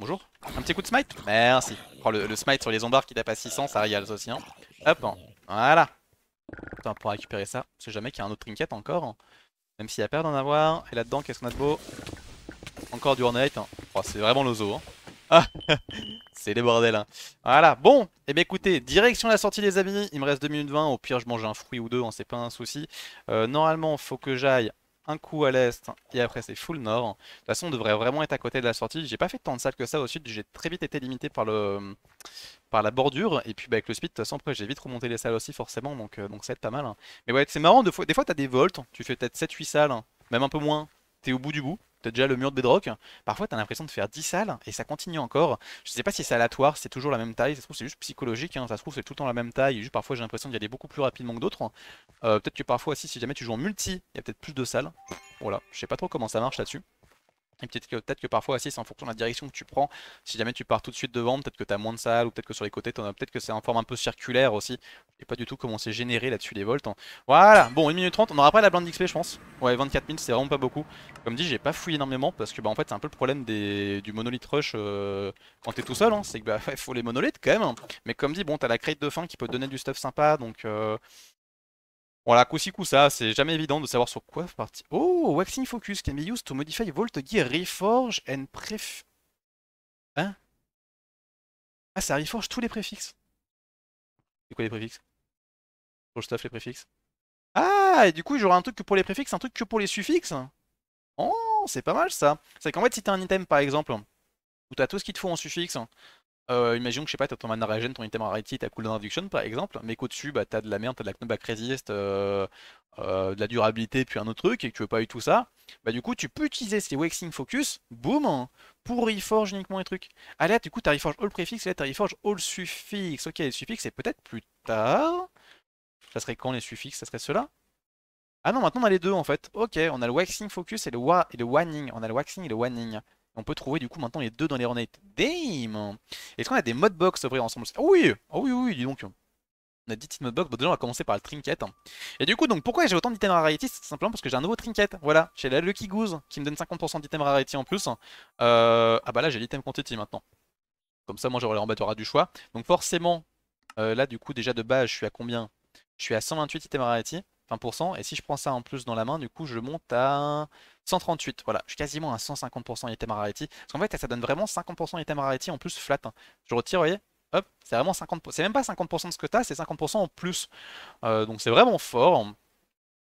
Bonjour. Un petit coup de smite Merci. le, smite sur les zombards qui tape à 600, ça régale aussi. Hein. Hop, voilà. Putain, pour récupérer ça. je sais jamais qu'il y a un autre trinket encore. Hein. Même s'il y a peur d'en avoir. Et là-dedans, qu'est-ce qu'on a de beau Encore du Hornet. Hein. Oh, c'est vraiment l'ozo. Hein. Ah, c'est des bordels. Voilà. Bon, et eh bien écoutez, direction la sortie les amis. Il me reste 2 minutes 20. Au pire, je mange un fruit ou deux. c'est pas un souci. Euh, normalement, faut que j'aille un coup à l'est et après c'est full nord. De toute façon, on devrait vraiment être à côté de la sortie. J'ai pas fait tant de salles que ça au sud, j'ai très vite été limité par le par la bordure et puis bah, avec le speed, de toute façon, après j'ai vite remonté les salles aussi forcément donc euh, ça donc être pas mal. Hein. Mais ouais, c'est marrant, des fois, des fois t'as des volts, tu fais peut-être 7-8 salles, hein. même un peu moins, t'es au bout du bout. T'as déjà le mur de bedrock. Parfois, t'as l'impression de faire 10 salles et ça continue encore. Je sais pas si c'est aléatoire, c'est toujours la même taille. Ça se trouve, c'est juste psychologique. Hein. Ça se trouve, c'est tout le temps la même taille. juste parfois, j'ai l'impression d'y aller beaucoup plus rapidement que d'autres. Euh, peut-être que parfois aussi, si jamais tu joues en multi, il y a peut-être plus de salles. Voilà, je sais pas trop comment ça marche là-dessus peut-être que, parfois aussi, c'est en fonction de la direction que tu prends. Si jamais tu pars tout de suite devant, peut-être que tu as moins de salle, ou peut-être que sur les côtés, peut-être que c'est en forme un peu circulaire aussi. Et pas du tout comment c'est généré là-dessus les volts. Hein. Voilà, bon, 1 minute 30, on aura pas la blinde d'XP, je pense. Ouais, 24 000, c'est vraiment pas beaucoup. Comme dit, j'ai pas fouillé énormément parce que, bah, en fait, c'est un peu le problème des... du monolith rush euh, quand t'es tout seul. Hein. C'est que, bah, faut les monolithes quand même. Hein. Mais comme dit, bon, t'as la crête de fin qui peut te donner du stuff sympa, donc. Euh, voilà, coup coup ça, c'est jamais évident de savoir sur quoi partir. Oh, Waxing Focus can be used to modify Volt Gear Reforge and Pref... Hein Ah, ça reforge tous les préfixes. C'est quoi les préfixes Pour stuff les préfixes. Ah, et du coup, j'aurai un truc que pour les préfixes, un truc que pour les suffixes Oh, c'est pas mal ça. C'est qu'en fait, si t'as un item par exemple, où t'as tout ce qu'il te faut en suffixe, euh, imaginons que je sais pas, t'as ton mana regen, ton item rarity, ta cooldown reduction par exemple, mais qu'au-dessus, bah, t'as de la merde, t'as de la knockback resist, euh, euh, de la durabilité, puis un autre truc, et que tu veux pas eu tout ça, bah du coup, tu peux utiliser ces Waxing Focus, boum, pour reforge uniquement les trucs. Ah là, du coup, t'as reforge all prefix et là, t'as reforge all suffix Ok, les suffixes, c'est peut-être plus tard. Ça serait quand les suffixes Ça serait cela. Ah non, maintenant on a les deux en fait. Ok, on a le Waxing Focus et le, wa et le On a le Waxing et le Wanning. On peut trouver du coup maintenant les deux dans les Renate. Damn Est-ce qu'on a des modbox boxes ouvrir ensemble ah oui Ah oui, oui, dis donc on a 10 petites modbox, bon déjà on va commencer par le trinket. Et du coup donc pourquoi j'ai autant d'items rarity C'est simplement parce que j'ai un nouveau trinket, voilà, Chez la Lucky Goose qui me donne 50% d'items rarity en plus. Euh, ah bah là j'ai l'item quantity maintenant. Comme ça moi j'aurai en du choix. Donc forcément, euh, là du coup déjà de base je suis à combien Je suis à 128 items rarity. 20%. Et si je prends ça en plus dans la main, du coup, je monte à 138. Voilà, je suis quasiment à 150% item rarity. Parce qu'en fait, ça donne vraiment 50% item rarity en plus flat. Hein. Je retire, vous voyez Hop, c'est vraiment 50%. C'est même pas 50% de ce que tu as, c'est 50% en plus. Euh, donc c'est vraiment fort.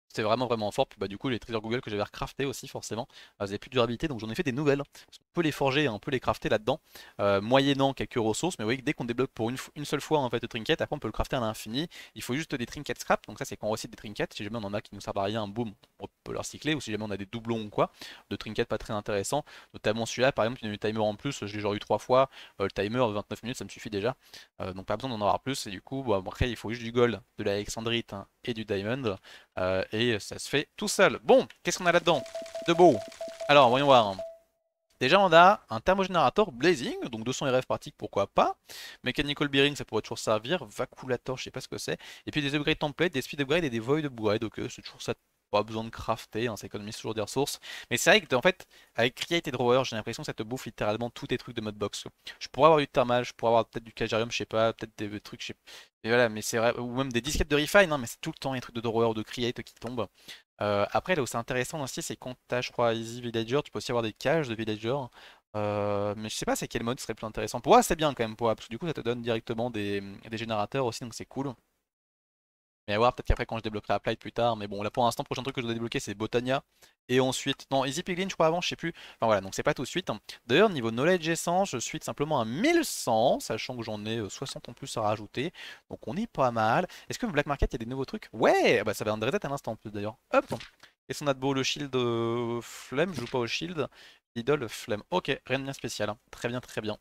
C'était vraiment vraiment fort. Puis bah, du coup, les trésors Google que j'avais recrafté aussi, forcément, vous euh, n'avaient plus de durabilité. Donc j'en ai fait des nouvelles. on peut les forger et on peut les crafter là-dedans, euh, moyennant quelques ressources. Mais vous voyez que dès qu'on débloque pour une, une, seule fois en fait de trinket, après on peut le crafter à l'infini. Il faut juste des trinkets scrap. Donc ça, c'est quand on recycle des trinkets. Si jamais on en a qui nous servent à rien, boom on peut leur cycler. Ou si jamais on a des doublons ou quoi, de trinkets pas très intéressants. Notamment celui-là, par exemple, il y a eu timer en plus. Je l'ai genre eu trois fois. Euh, le timer, de 29 minutes, ça me suffit déjà. donc pas besoin d'en avoir plus. Et du coup, après, il faut juste du gold, de l'alexandrite hein, et du diamond et ça se fait tout seul. Bon, qu'est-ce qu'on a là-dedans De beau. Alors, voyons voir. Déjà, on a un thermogénérateur Blazing, donc 200 RF pratique pourquoi pas. Mechanical Bearing, ça pourrait toujours servir. Vaculator, je sais pas ce que c'est. Et puis des upgrades templates, des speed upgrades et des void upgrades. Ok, c'est toujours ça pas besoin de crafter, ça hein, économise toujours des ressources. Mais c'est vrai que en fait, avec Create et Drawer, j'ai l'impression que ça te bouffe littéralement tous tes trucs de mode box. Je pourrais avoir du thermal, je pourrais avoir peut-être du cagarium, je sais pas, peut-être des trucs, je sais mais voilà, mais c'est vrai, ou même des disquettes de refine, hein, mais c'est tout le temps les trucs de Drawers ou de Create qui tombent. Euh, après, là où c'est intéressant aussi, c'est quand t'as, je crois, Easy Villager, tu peux aussi avoir des cages de Villager. Euh, mais je sais pas c'est quel mode serait plus intéressant. Pour c'est bien quand même pour parce que du coup ça te donne directement des générateurs aussi, donc c'est cool. Mais à voir, peut-être qu'après, quand je débloquerai Applied plus tard. Mais bon, là pour l'instant, prochain truc que je dois débloquer, c'est Botania. Et ensuite, non, Easy Piglin, je crois avant, je sais plus. Enfin voilà, donc c'est pas tout de suite. Hein. D'ailleurs, niveau knowledge essence je suis simplement à 1100, sachant que j'en ai 60 euh, en plus à rajouter. Donc on est pas mal. Est-ce que Black Market, il y a des nouveaux trucs Ouais ah Bah ça va en reset à l'instant d'ailleurs. Hop Et son beau le shield euh, flemme, je joue pas au shield. Idol flemme. Ok, rien de bien spécial. Hein. Très bien, très bien.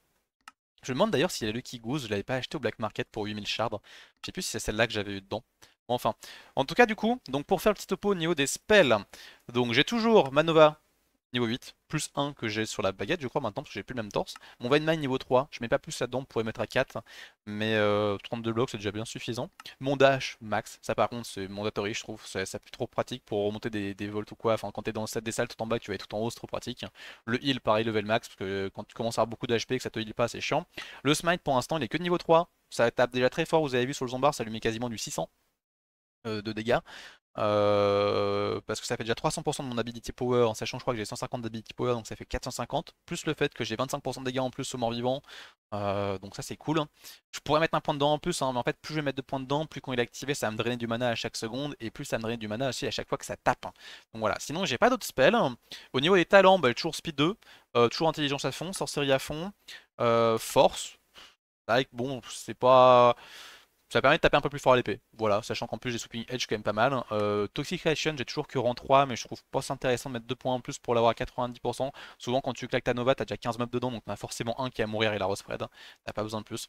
Je me demande d'ailleurs si a Lucky Goose, je l'avais pas acheté au Black Market pour 8000 shards. Je sais plus si c'est celle-là que j'avais eu dedans. Enfin, en tout cas, du coup, donc pour faire le petit topo au niveau des spells, donc j'ai toujours Manova niveau 8, plus 1 que j'ai sur la baguette, je crois, maintenant, parce que j'ai plus le même torse. Mon Vine niveau 3, je mets pas plus là-dedans, pour pourrait mettre à 4, mais 32 euh, blocs, c'est déjà bien suffisant. Mon dash, max, ça par contre, c'est mandatory, je trouve, ça, ça plus trop pratique pour remonter des, volts ou quoi. Enfin, quand t'es dans des salles tout en bas, tu vas être tout en haut, c'est trop pratique. Le heal, pareil, level max, parce que quand tu commences à avoir beaucoup d'HP et que ça te heal pas, c'est chiant. Le smite, pour l'instant, il est que niveau 3, ça tape déjà très fort, vous avez vu sur le Zombar, ça lui met quasiment du 600. Euh, de dégâts. Euh, parce que ça fait déjà 300% de mon ability power, en sachant je crois que j'ai 150 d'ability power, donc ça fait 450, plus le fait que j'ai 25% de dégâts en plus au mort-vivant, euh, donc ça c'est cool. Hein. Je pourrais mettre un point dedans en plus, hein, mais en fait plus je vais mettre de points dedans, plus quand il est activé ça va me drainer du mana à chaque seconde, et plus ça me draine du mana aussi à chaque fois que ça tape. Hein. Donc voilà, sinon j'ai pas d'autres spells. Au niveau des talents, bah, toujours speed 2, toujours intelligence à fond, sorcellerie à fond, force. Like, bon, c'est pas ça permet de taper un peu plus fort à l'épée. Voilà, sachant qu'en plus j'ai sweeping Edge quand même pas mal. Hein. Euh, Toxic Reaction, j'ai toujours que rang 3, mais je trouve pas intéressant de mettre 2 points en plus pour l'avoir à 90%. Souvent quand tu claques ta Nova, t'as déjà 15 mobs dedans, donc t'en as forcément un qui va mourir et la respread, hein. T'as pas besoin de plus.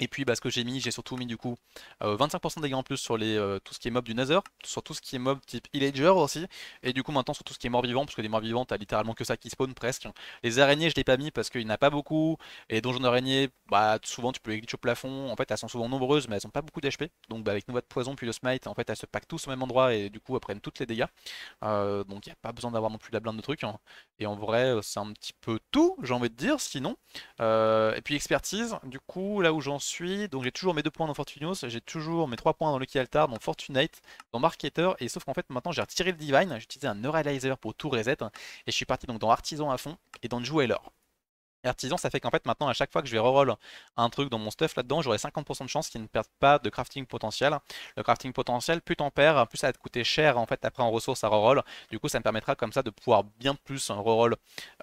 Et puis bah, ce que j'ai mis, j'ai surtout mis du coup 25% de dégâts en plus sur les, euh, tout ce qui est mob du Nether, sur tout ce qui est mob type Illager aussi, et du coup maintenant sur tout ce qui est mort-vivant, parce que les morts-vivants t'as littéralement que ça qui spawn presque. Les araignées je l'ai pas mis parce qu'il n'y en a pas beaucoup, et les donjons d'araignées, bah souvent tu peux les glitch au plafond, en fait elles sont souvent nombreuses mais elles ont pas beaucoup d'HP, donc bah, avec Nova de Poison puis le Smite, en fait elles se packent tous au même endroit et du coup elles prennent toutes les dégâts, euh, donc il n'y a pas besoin d'avoir non plus la blinde de trucs, hein. et en vrai euh, c'est un petit peu tout j'ai envie de dire sinon. et puis expertise, du coup là où j'en donc j'ai toujours mes deux points dans Fortunios, j'ai toujours mes trois points dans Lucky Altar, dans Fortunate, dans Marketer. Et sauf qu'en fait maintenant j'ai retiré le Divine, j'ai utilisé un Neuralizer pour tout reset. Et je suis parti donc dans Artisan à fond et dans Jeweler. Artisan, ça fait qu'en fait maintenant à chaque fois que je vais reroll un truc dans mon stuff là-dedans, j'aurai 50% de chance qu'il ne perde pas de crafting potentiel. Le crafting potentiel, plus t'en perds, plus ça va te coûter cher en fait après en ressources à reroll. Du coup, ça me permettra comme ça de pouvoir bien plus reroll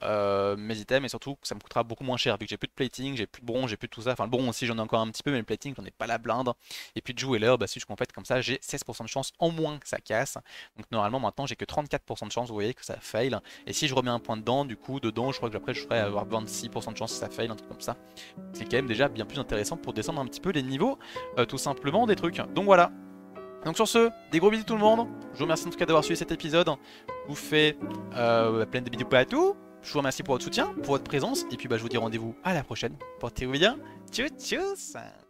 euh, mes items et surtout ça me coûtera beaucoup moins cher vu que j'ai plus de plating, j'ai plus de bronze, j'ai plus tout ça. Enfin, le bronze aussi j'en ai encore un petit peu, mais le plating j'en ai pas la blinde. Et puis de jouer l'heure, bah si je fait comme ça, j'ai 16% de chance en moins que ça casse. Donc normalement maintenant j'ai que 34% de chance, vous voyez que ça fail. Et si je remets un point dedans, du coup dedans, je crois que après je ferai avoir 26 de chance si ça fail, un truc comme ça. C'est quand même déjà bien plus intéressant pour descendre un petit peu les niveaux, euh, tout simplement, des trucs. Donc voilà. Donc sur ce, des gros bisous tout le monde. Je vous remercie en tout cas d'avoir suivi cet épisode. vous fais euh, plein de bisous pas à tout. Je vous remercie pour votre soutien, pour votre présence. Et puis bah, je vous dis rendez-vous à la prochaine portez-vous bien, Tchou tchou